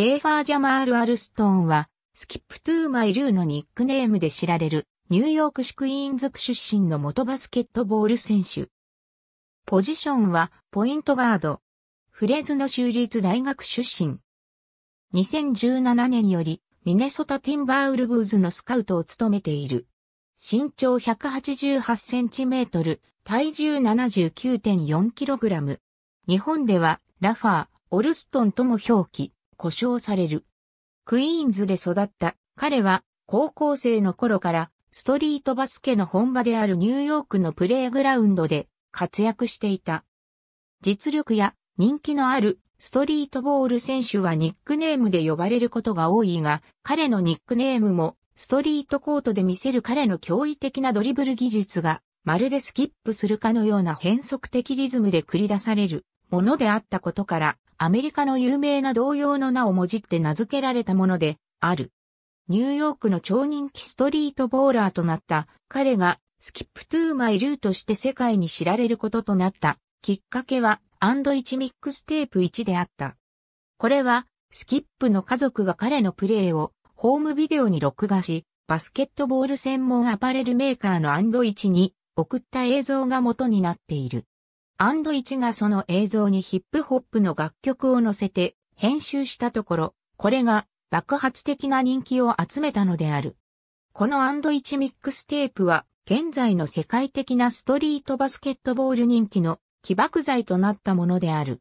レーファー・ジャマール・アルストーンは、スキップ・トゥー・マイ・ルーのニックネームで知られる、ニューヨーク市クイーンズ区出身の元バスケットボール選手。ポジションは、ポイントガード。フレーズの州立大学出身。2017年より、ミネソタ・ティンバーウルブーズのスカウトを務めている。身長188センチメートル、体重79.4キログラム。日本では、ラファー、オルストンとも表記。呼称される。クイーンズで育った彼は高校生の頃からストリートバスケの本場であるニューヨークのプレーグラウンドで活躍していた。実力や人気のあるストリートボール選手はニックネームで呼ばれることが多いが、彼のニックネームもストリートコートで見せる彼の驚異的なドリブル技術がまるでスキップするかのような変則的リズムで繰り出されるものであったことから、アメリカの有名な同様の名をもじって名付けられたもので、ある。ニューヨークの超人気ストリートボーラーとなった彼がスキップトゥーマイルーとして世界に知られることとなったきっかけはアンド1ミックステープ1であった。これはスキップの家族が彼のプレーをホームビデオに録画し、バスケットボール専門アパレルメーカーのアンド1に送った映像が元になっている。アンドイチがその映像にヒップホップの楽曲を載せて編集したところ、これが爆発的な人気を集めたのである。このアンドイチミックステープは現在の世界的なストリートバスケットボール人気の起爆剤となったものである。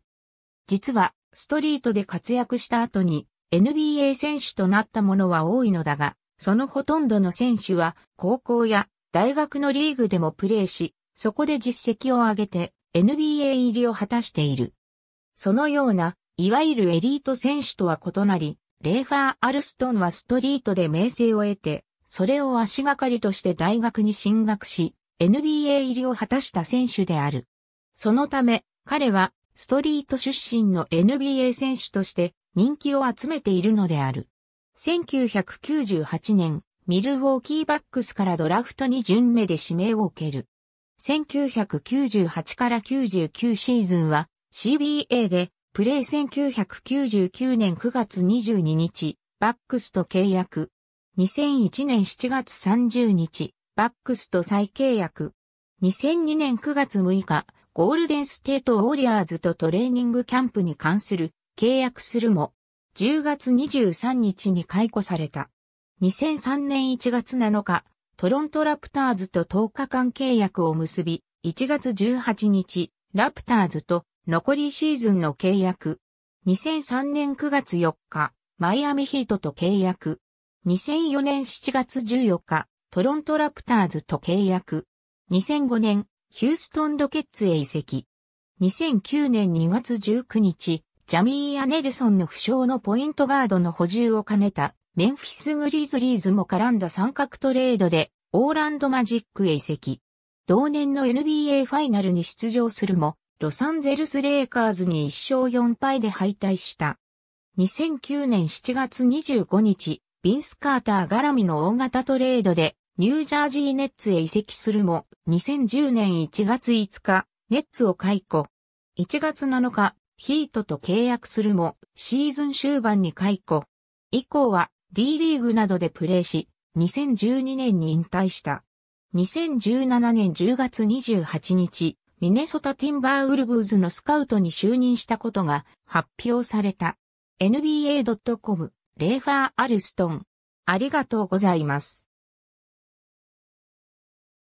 実はストリートで活躍した後に NBA 選手となったものは多いのだが、そのほとんどの選手は高校や大学のリーグでもプレーし、そこで実績を上げて NBA 入りを果たしている。そのような、いわゆるエリート選手とは異なり、レーファー・アルストンはストリートで名声を得て、それを足がかりとして大学に進学し、NBA 入りを果たした選手である。そのため、彼はストリート出身の NBA 選手として人気を集めているのである。1998年、ミルウォーキーバックスからドラフトに順目で指名を受ける。1998から99シーズンは CBA でプレー1999年9月22日、バックスと契約。2001年7月30日、バックスと再契約。2002年9月6日、ゴールデンステートウォリアーズとトレーニングキャンプに関する契約するも、10月23日に解雇された。2003年1月7日、トロントラプターズと10日間契約を結び、1月18日、ラプターズと残りシーズンの契約。2003年9月4日、マイアミヒートと契約。2004年7月14日、トロントラプターズと契約。2005年、ヒューストンロケッツへ移籍。2009年2月19日、ジャミー・アネルソンの負傷のポイントガードの補充を兼ねたメンフィスグリズリーズも絡んだ三角トレードで、オーランドマジックへ移籍。同年の NBA ファイナルに出場するも、ロサンゼルスレイカーズに1勝4敗で敗退した。2009年7月25日、ビンス・カーター絡みの大型トレードで、ニュージャージーネッツへ移籍するも、2010年1月5日、ネッツを解雇。1月7日、ヒートと契約するも、シーズン終盤に解雇。以降は、D リーグなどでプレーし、2012年に引退した。2017年10月28日、ミネソタティンバーウルブーズのスカウトに就任したことが発表された。NBA.com、レーファー・アルストン。ありがとうございます。